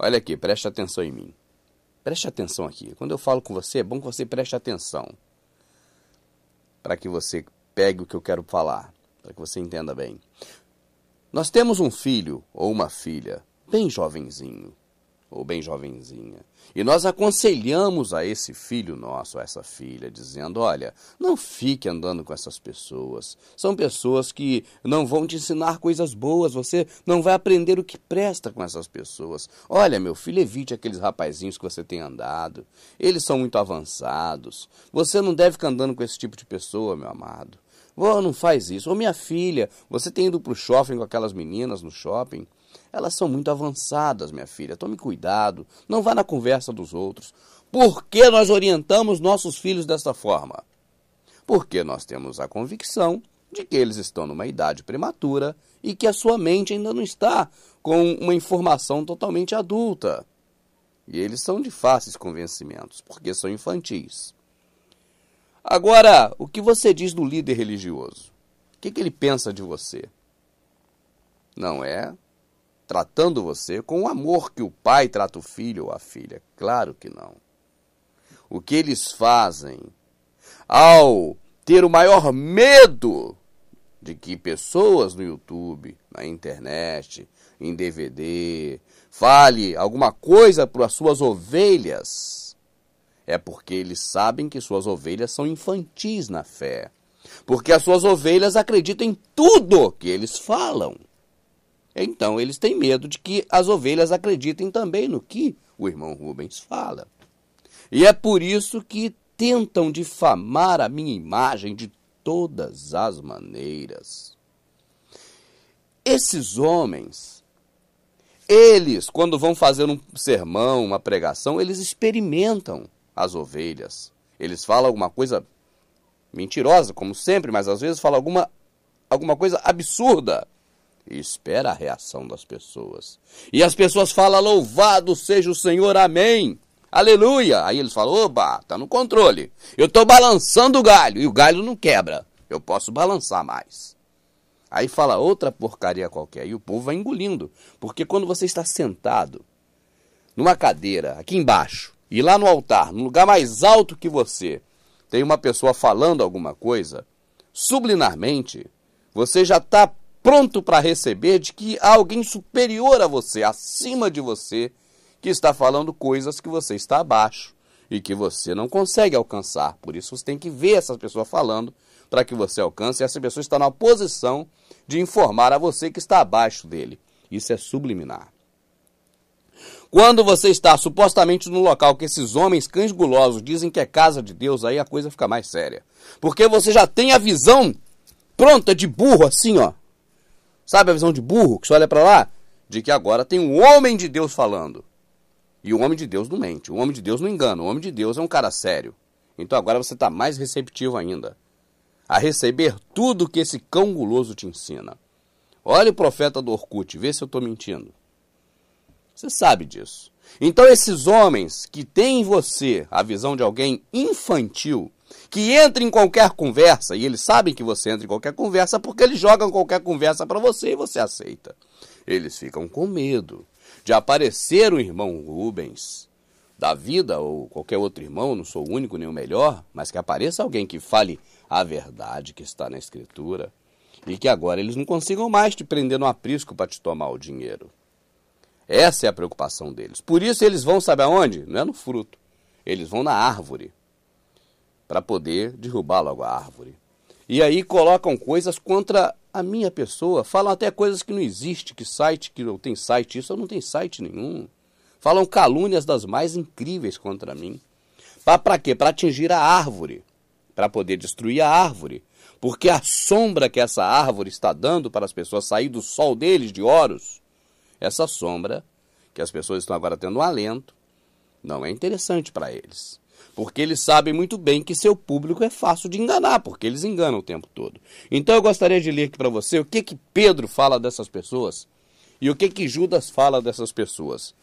Olha aqui, preste atenção em mim. Preste atenção aqui. Quando eu falo com você, é bom que você preste atenção. Para que você pegue o que eu quero falar, para que você entenda bem. Nós temos um filho ou uma filha, bem jovenzinho, ou bem jovenzinha. E nós aconselhamos a esse filho nosso, a essa filha, dizendo: olha, não fique andando com essas pessoas. São pessoas que não vão te ensinar coisas boas, você não vai aprender o que presta com essas pessoas. Olha, meu filho, evite aqueles rapazinhos que você tem andado. Eles são muito avançados. Você não deve ficar andando com esse tipo de pessoa, meu amado. Oh, não faz isso. Ou oh, minha filha, você tem ido para o shopping com aquelas meninas no shopping? Elas são muito avançadas, minha filha. Tome cuidado, não vá na conversa dos outros. Por que nós orientamos nossos filhos dessa forma? Porque nós temos a convicção de que eles estão numa idade prematura e que a sua mente ainda não está com uma informação totalmente adulta. E eles são de fáceis convencimentos, porque são infantis. Agora, o que você diz do líder religioso? O que, que ele pensa de você? Não é tratando você com o amor que o pai trata o filho ou a filha. Claro que não. O que eles fazem ao ter o maior medo de que pessoas no YouTube, na internet, em DVD, fale alguma coisa para as suas ovelhas, é porque eles sabem que suas ovelhas são infantis na fé. Porque as suas ovelhas acreditam em tudo que eles falam. Então eles têm medo de que as ovelhas acreditem também no que o irmão Rubens fala. E é por isso que tentam difamar a minha imagem de todas as maneiras. Esses homens, eles, quando vão fazer um sermão, uma pregação, eles experimentam as ovelhas. Eles falam alguma coisa mentirosa, como sempre, mas às vezes falam alguma, alguma coisa absurda e espera a reação das pessoas. E as pessoas falam: Louvado seja o Senhor, amém. Aleluia! Aí eles falam: oba, tá no controle. Eu estou balançando o galho e o galho não quebra. Eu posso balançar mais. Aí fala outra porcaria qualquer e o povo vai engolindo. Porque quando você está sentado numa cadeira aqui embaixo e lá no altar, no lugar mais alto que você, tem uma pessoa falando alguma coisa, subliminarmente, você já está pronto para receber de que há alguém superior a você, acima de você, que está falando coisas que você está abaixo e que você não consegue alcançar. Por isso você tem que ver essa pessoa falando para que você alcance. E essa pessoa está na posição de informar a você que está abaixo dele. Isso é subliminar. Quando você está supostamente no local que esses homens cães gulosos dizem que é casa de Deus, aí a coisa fica mais séria. Porque você já tem a visão pronta de burro assim, ó. Sabe a visão de burro que você olha para lá? De que agora tem um homem de Deus falando. E o homem de Deus não mente, o homem de Deus não engana, o homem de Deus é um cara sério. Então agora você está mais receptivo ainda a receber tudo que esse cão guloso te ensina. Olha o profeta do Orkut, vê se eu estou mentindo. Você sabe disso. Então esses homens que têm em você a visão de alguém infantil, que entra em qualquer conversa, e eles sabem que você entra em qualquer conversa porque eles jogam qualquer conversa para você e você aceita. Eles ficam com medo de aparecer o irmão Rubens da vida ou qualquer outro irmão, não sou o único nem o melhor, mas que apareça alguém que fale a verdade que está na escritura e que agora eles não consigam mais te prender no aprisco para te tomar o dinheiro. Essa é a preocupação deles. Por isso eles vão, sabe aonde? Não é no fruto. Eles vão na árvore para poder derrubar logo a árvore. E aí colocam coisas contra a minha pessoa, falam até coisas que não existe, que site, que não tem site, isso eu não tenho site nenhum. Falam calúnias das mais incríveis contra mim. Para quê? Para atingir a árvore, para poder destruir a árvore. Porque a sombra que essa árvore está dando para as pessoas sair do sol deles, de oros, essa sombra que as pessoas estão agora tendo um alento, não é interessante para eles porque eles sabem muito bem que seu público é fácil de enganar, porque eles enganam o tempo todo. Então eu gostaria de ler aqui para você o que que Pedro fala dessas pessoas e o que que Judas fala dessas pessoas.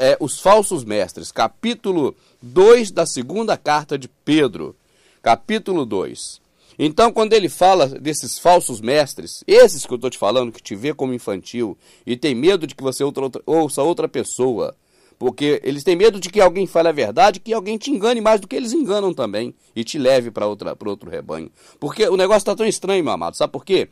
É, os falsos mestres, capítulo 2 da segunda carta de Pedro, capítulo 2. Então, quando ele fala desses falsos mestres, esses que eu estou te falando, que te vê como infantil e tem medo de que você outra, ouça outra pessoa porque eles têm medo de que alguém fale a verdade, que alguém te engane mais do que eles enganam também e te leve para outro rebanho. Porque o negócio está tão estranho, meu amado. Sabe por quê?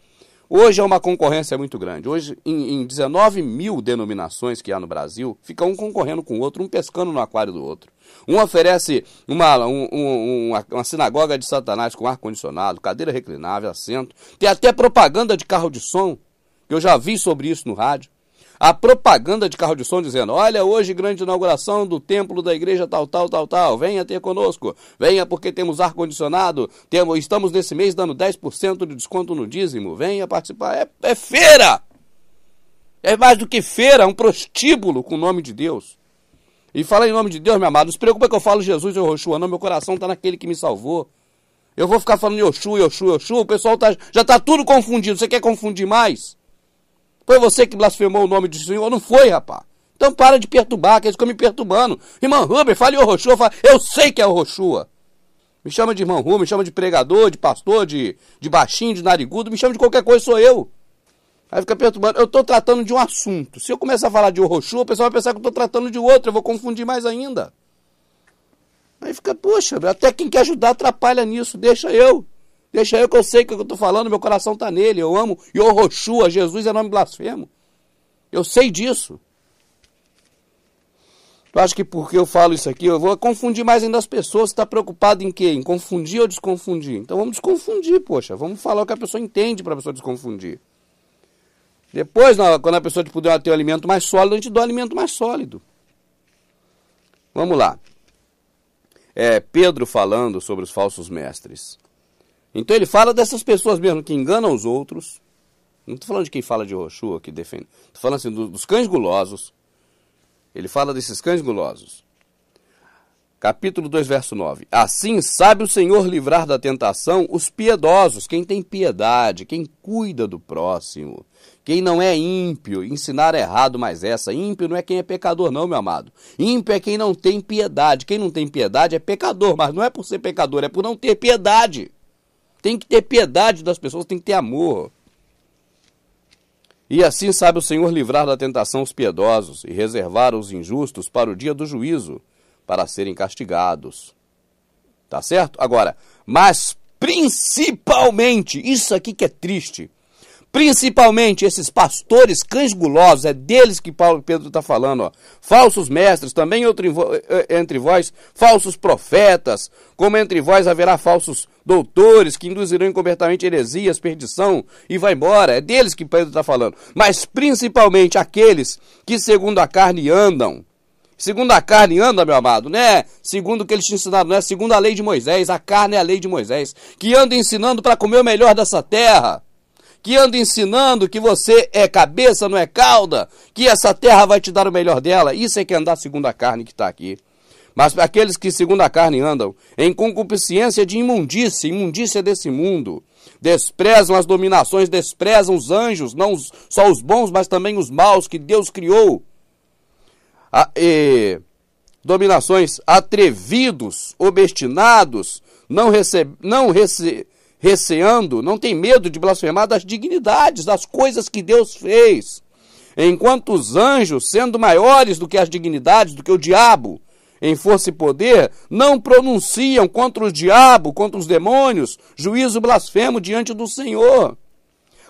Hoje é uma concorrência muito grande. Hoje, em, em 19 mil denominações que há no Brasil, fica um concorrendo com o outro, um pescando no aquário do outro. Um oferece uma, um, uma, uma sinagoga de Satanás com ar-condicionado, cadeira reclinável, assento. Tem até propaganda de carro de som, que eu já vi sobre isso no rádio a propaganda de carro de som dizendo: Olha, hoje grande inauguração do templo da igreja tal, tal, tal, tal. Venha ter conosco. Venha porque temos ar-condicionado. Temos, estamos nesse mês dando 10% de desconto no dízimo. Venha participar. É, é feira! É mais do que feira, é um prostíbulo com o nome de Deus. E fala em nome de Deus, meu amado. Não se preocupa que eu falo Jesus e Roshua, não. Meu coração está naquele que me salvou. Eu vou ficar falando Yoshua, Yoshua, Yoshua. O pessoal tá, já está tudo confundido. Você quer confundir mais? Foi você que blasfemou o nome do Senhor? Não foi, rapaz. Então para de perturbar, que eles ficam me perturbando. Irmão Rubem, fale o Roshua, fala, eu sei que é o Roshua. Me chama de irmão Rubem, me chama de pregador, de pastor, de, de baixinho, de narigudo, me chama de qualquer coisa, sou eu. Aí fica perturbando. Eu estou tratando de um assunto. Se eu começar a falar de Orochua, o pessoal vai pensar que eu estou tratando de outro, eu vou confundir mais ainda. Aí fica, poxa, até quem quer ajudar atrapalha nisso, deixa eu. Deixa eu que eu sei o que eu estou falando, meu coração está nele, eu amo Yoroshua, Jesus é nome blasfemo. Eu sei disso. Tu acha que porque eu falo isso aqui, eu vou confundir mais ainda as pessoas? Você está preocupado em quê? Em confundir ou desconfundir? Então vamos desconfundir, poxa. Vamos falar o que a pessoa entende para a pessoa desconfundir. Depois, quando a pessoa puder tipo, ter o um alimento mais sólido, a gente dá o um alimento mais sólido. Vamos lá. É Pedro falando sobre os falsos mestres. Então ele fala dessas pessoas mesmo que enganam os outros. Não estou falando de quem fala de Roshua, que defende. Estou falando assim, dos cães gulosos. Ele fala desses cães gulosos. Capítulo 2, verso 9. Assim sabe o Senhor livrar da tentação os piedosos, quem tem piedade, quem cuida do próximo, quem não é ímpio. Ensinar errado mas essa. Ímpio não é quem é pecador, não, meu amado. Ímpio é quem não tem piedade. Quem não tem piedade é pecador, mas não é por ser pecador, é por não ter piedade. Tem que ter piedade das pessoas, tem que ter amor. E assim sabe o Senhor livrar da tentação os piedosos e reservar os injustos para o dia do juízo, para serem castigados. Tá certo? Agora, mas principalmente, isso aqui que é triste Principalmente esses pastores cães gulosos, é deles que Paulo Pedro está falando. Ó. Falsos mestres, também é, é, entre vós falsos profetas, como entre vós haverá falsos doutores que induzirão incobertamente heresias, perdição e vai embora. É deles que Pedro está falando. Mas principalmente aqueles que segundo a carne andam. Segundo a carne anda, meu amado, né? Segundo o que eles te ensinaram, né? Segundo a lei de Moisés, a carne é a lei de Moisés, que anda ensinando para comer o melhor dessa terra que anda ensinando que você é cabeça, não é cauda, que essa terra vai te dar o melhor dela. Isso é que é andar segundo a carne que está aqui. Mas aqueles que segundo a carne andam em concupiscência de imundícia, imundícia desse mundo, desprezam as dominações, desprezam os anjos, não só os bons, mas também os maus que Deus criou. A, e, dominações atrevidos, obstinados, não, receb, não rece, receando, não tem medo de blasfemar das dignidades, das coisas que Deus fez. Enquanto os anjos, sendo maiores do que as dignidades, do que o diabo, em força e poder, não pronunciam contra o diabo, contra os demônios, juízo blasfemo diante do Senhor.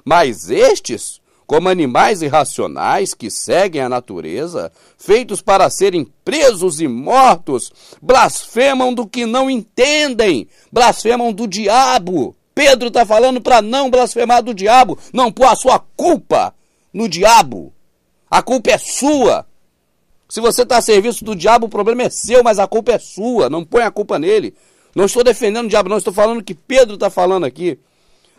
Mas estes, como animais irracionais que seguem a natureza, feitos para serem presos e mortos, blasfemam do que não entendem, blasfemam do diabo. Pedro está falando para não blasfemar do diabo, não pôr a sua culpa no diabo. A culpa é sua. Se você está a serviço do diabo, o problema é seu, mas a culpa é sua. Não põe a culpa nele. Não estou defendendo o diabo, não. Estou falando que Pedro está falando aqui.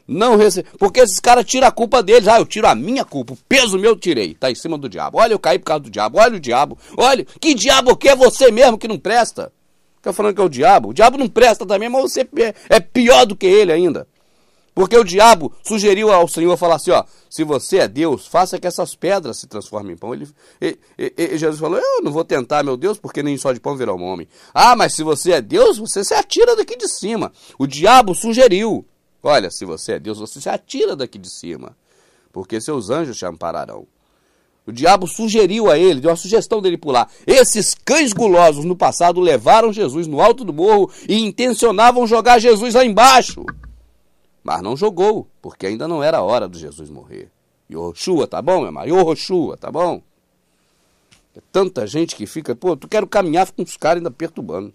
Não rece... Porque esses caras tiram a culpa deles. Ah, eu tiro a minha culpa. O peso meu eu tirei. Está em cima do diabo. Olha, eu caí por causa do diabo. Olha o diabo. Olha, que diabo que é você mesmo que não presta? Fica falando que é o diabo. O diabo não presta também, mas você é, é pior do que ele ainda. Porque o diabo sugeriu ao Senhor falar assim: ó, se você é Deus, faça que essas pedras se transformem em pão. Ele, e, e, e Jesus falou: eu não vou tentar, meu Deus, porque nem só de pão virá um homem. Ah, mas se você é Deus, você se atira daqui de cima. O diabo sugeriu: olha, se você é Deus, você se atira daqui de cima, porque seus anjos te ampararão. O diabo sugeriu a ele, deu uma sugestão dele pular. Esses cães gulosos no passado levaram Jesus no alto do morro e intencionavam jogar Jesus lá embaixo. Mas não jogou, porque ainda não era a hora de Jesus morrer. E Yoshua, tá bom, meu irmão? Yoshua, tá bom? É tanta gente que fica, pô, tu quero caminhar com os caras ainda perturbando.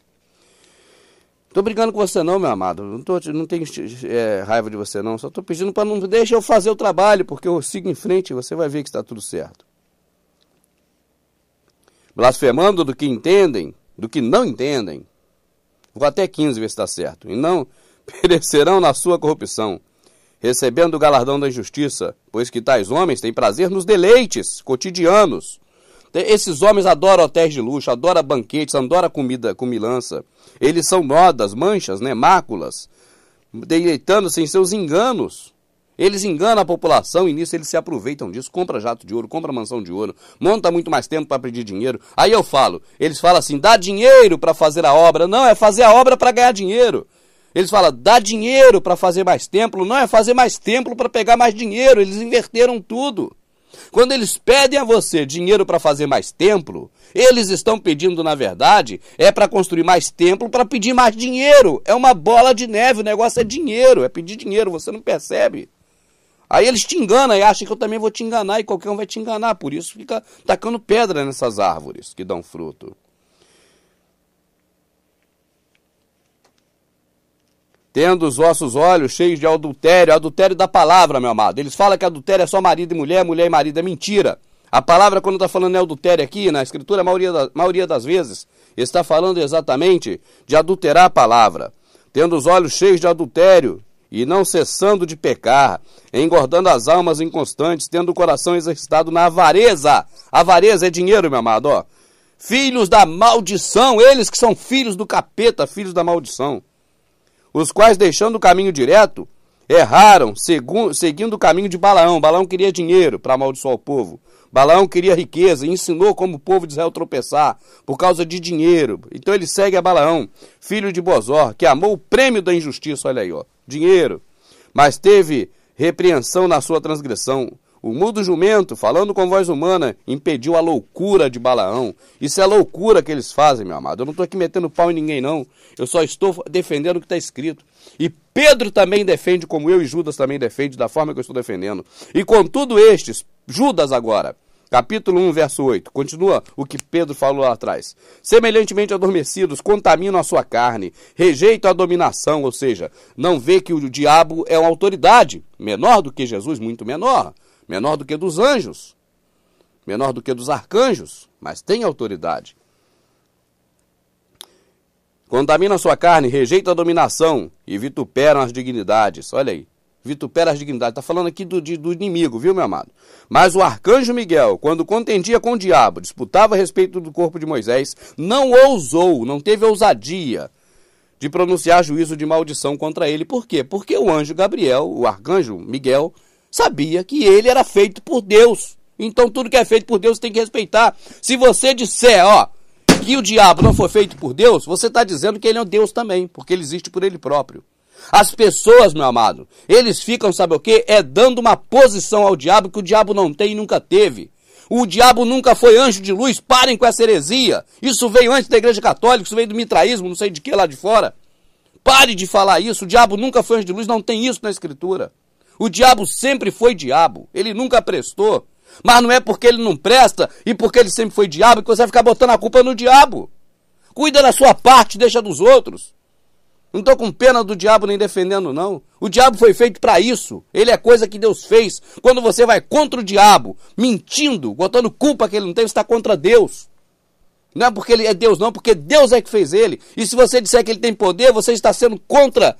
Tô brigando com você não, meu amado. Não, tô, não tenho é, raiva de você não. Só tô pedindo para não deixa eu fazer o trabalho, porque eu sigo em frente e você vai ver que está tudo certo blasfemando do que entendem, do que não entendem. Vou até 15 ver se está certo. E não perecerão na sua corrupção, recebendo o galardão da injustiça, pois que tais homens têm prazer nos deleites cotidianos. Esses homens adoram hotéis de luxo, adoram banquetes, adoram comida com milança. Eles são modas, manchas, né, máculas, deleitando-se em seus enganos. Eles enganam a população e nisso eles se aproveitam disso. Compra jato de ouro, compra mansão de ouro, monta muito mais tempo para pedir dinheiro. Aí eu falo, eles falam assim: dá dinheiro para fazer a obra. Não, é fazer a obra para ganhar dinheiro. Eles falam, dá dinheiro para fazer mais templo. Não, é fazer mais templo para pegar mais dinheiro. Eles inverteram tudo. Quando eles pedem a você dinheiro para fazer mais templo, eles estão pedindo, na verdade, é para construir mais templo para pedir mais dinheiro. É uma bola de neve, o negócio é dinheiro, é pedir dinheiro, você não percebe. Aí eles te enganam e acham que eu também vou te enganar e qualquer um vai te enganar. Por isso fica tacando pedra nessas árvores que dão fruto. Tendo os vossos olhos cheios de adultério, adultério da palavra, meu amado. Eles falam que adultério é só marido e mulher, mulher e marido. É mentira. A palavra, quando está falando em adultério aqui, na escritura, a maioria, da, maioria das vezes, está falando exatamente de adulterar a palavra. Tendo os olhos cheios de adultério, e não cessando de pecar, engordando as almas inconstantes, tendo o coração exercitado na avareza. Avareza é dinheiro, meu amado, ó. Filhos da maldição, eles que são filhos do capeta, filhos da maldição, os quais, deixando o caminho direto, erraram, seguindo o caminho de Balaão. Balaão queria dinheiro para amaldiçoar o povo. Balaão queria riqueza e ensinou como o povo de Israel tropeçar por causa de dinheiro. Então ele segue a Balaão, filho de Bozor, que amou o prêmio da injustiça, olha aí, ó, dinheiro. Mas teve repreensão na sua transgressão. O mudo jumento, falando com voz humana, impediu a loucura de Balaão. Isso é loucura que eles fazem, meu amado. Eu não estou aqui metendo pau em ninguém, não. Eu só estou defendendo o que está escrito. E Pedro também defende, como eu e Judas também defende, da forma que eu estou defendendo. E contudo, estes, Judas agora, capítulo 1, verso 8. Continua o que Pedro falou lá atrás. Semelhantemente adormecidos, contaminam a sua carne, rejeitam a dominação, ou seja, não vê que o diabo é uma autoridade, menor do que Jesus, muito menor, menor do que dos anjos, menor do que dos arcanjos, mas tem autoridade. Contamina a sua carne, rejeita a dominação e vituperam as dignidades. Olha aí, vitupera as dignidades. Está falando aqui do, de, do inimigo, viu, meu amado? Mas o arcanjo Miguel, quando contendia com o diabo, disputava a respeito do corpo de Moisés, não ousou, não teve ousadia de pronunciar juízo de maldição contra ele. Por quê? Porque o anjo Gabriel, o arcanjo Miguel, sabia que ele era feito por Deus. Então tudo que é feito por Deus tem que respeitar. Se você disser, ó, que o diabo não foi feito por Deus, você está dizendo que ele é um Deus também, porque ele existe por ele próprio. As pessoas, meu amado, eles ficam, sabe o que? É dando uma posição ao diabo que o diabo não tem e nunca teve. O diabo nunca foi anjo de luz, parem com essa heresia. Isso veio antes da igreja católica, isso veio do mitraísmo, não sei de que lá de fora. Pare de falar isso, o diabo nunca foi anjo de luz, não tem isso na escritura. O diabo sempre foi diabo, ele nunca prestou. Mas não é porque ele não presta e porque ele sempre foi diabo que você vai ficar botando a culpa no diabo. Cuida da sua parte, deixa dos outros. Não estou com pena do diabo nem defendendo, não. O diabo foi feito para isso. Ele é coisa que Deus fez. Quando você vai contra o diabo, mentindo, botando culpa que ele não tem, você está contra Deus. Não é porque ele é Deus, não, porque Deus é que fez ele. E se você disser que ele tem poder, você está sendo contra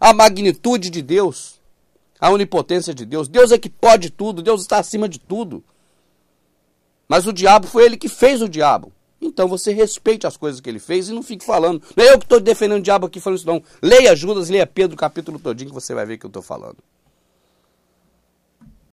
a magnitude de Deus, a onipotência de Deus. Deus é que pode tudo, Deus está acima de tudo. Mas o diabo foi ele que fez o diabo. Então você respeite as coisas que ele fez e não fique falando. Não é eu que estou defendendo o diabo aqui falando isso, não. Leia Judas, leia Pedro, capítulo todinho, que você vai ver o que eu estou falando.